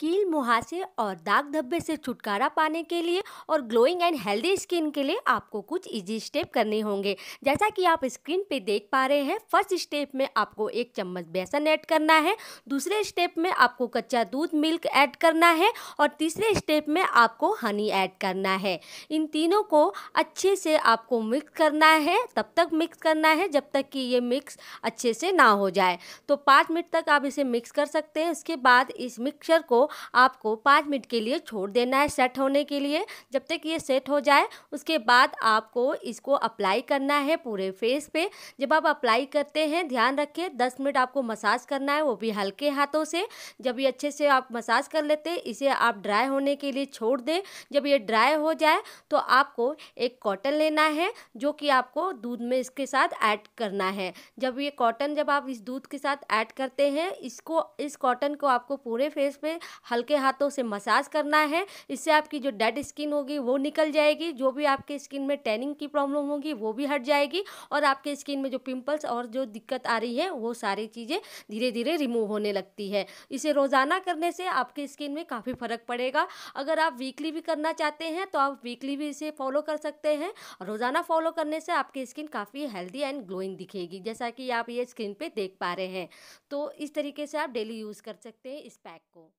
कील मुहासे और दाग धब्बे से छुटकारा पाने के लिए और ग्लोइंग एंड हेल्दी स्किन के लिए आपको कुछ इजी स्टेप करने होंगे जैसा कि आप स्क्रीन पे देख पा रहे हैं फर्स्ट स्टेप में आपको एक चम्मच बेसन ऐड करना है दूसरे स्टेप में आपको कच्चा दूध मिल्क ऐड करना है और तीसरे स्टेप में आपको हनी ऐड करना है इन तीनों को अच्छे से आपको मिक्स करना है तब तक मिक्स करना है जब तक कि ये मिक्स अच्छे से ना हो जाए तो पाँच मिनट तक आप इसे मिक्स कर सकते हैं उसके बाद इस मिक्सचर को आपको पाँच मिनट के लिए छोड़ देना है सेट होने के लिए जब तक ये सेट हो जाए उसके बाद आपको इसको अप्लाई करना है पूरे फेस पे जब आप अप्लाई करते हैं ध्यान रखें दस मिनट आपको मसाज करना है वो भी हल्के हाथों से जब ये अच्छे से आप मसाज कर लेते हैं इसे आप ड्राई होने के लिए छोड़ दें जब ये ड्राई हो जाए तो आपको एक कॉटन लेना है जो कि आपको दूध में इसके साथ ऐड करना है जब ये कॉटन जब आप इस दूध के साथ ऐड करते हैं इसको इस कॉटन को आपको पूरे फेस पे हल्के हाथों से मसाज करना है इससे आपकी जो डेड स्किन होगी वो निकल जाएगी जो भी आपके स्किन में टैनिंग की प्रॉब्लम होगी वो भी हट जाएगी और आपके स्किन में जो पिंपल्स और जो दिक्कत आ रही है वो सारी चीज़ें धीरे धीरे रिमूव होने लगती है इसे रोज़ाना करने से आपके स्किन में काफ़ी फ़र्क पड़ेगा अगर आप वीकली भी करना चाहते हैं तो आप वीकली भी इसे फॉलो कर सकते हैं रोज़ाना फॉलो करने से आपकी स्किन काफ़ी हेल्दी एंड ग्लोइंग दिखेगी जैसा कि आप ये स्क्रीन पर देख पा रहे हैं तो इस तरीके से आप डेली यूज़ कर सकते हैं इस पैक को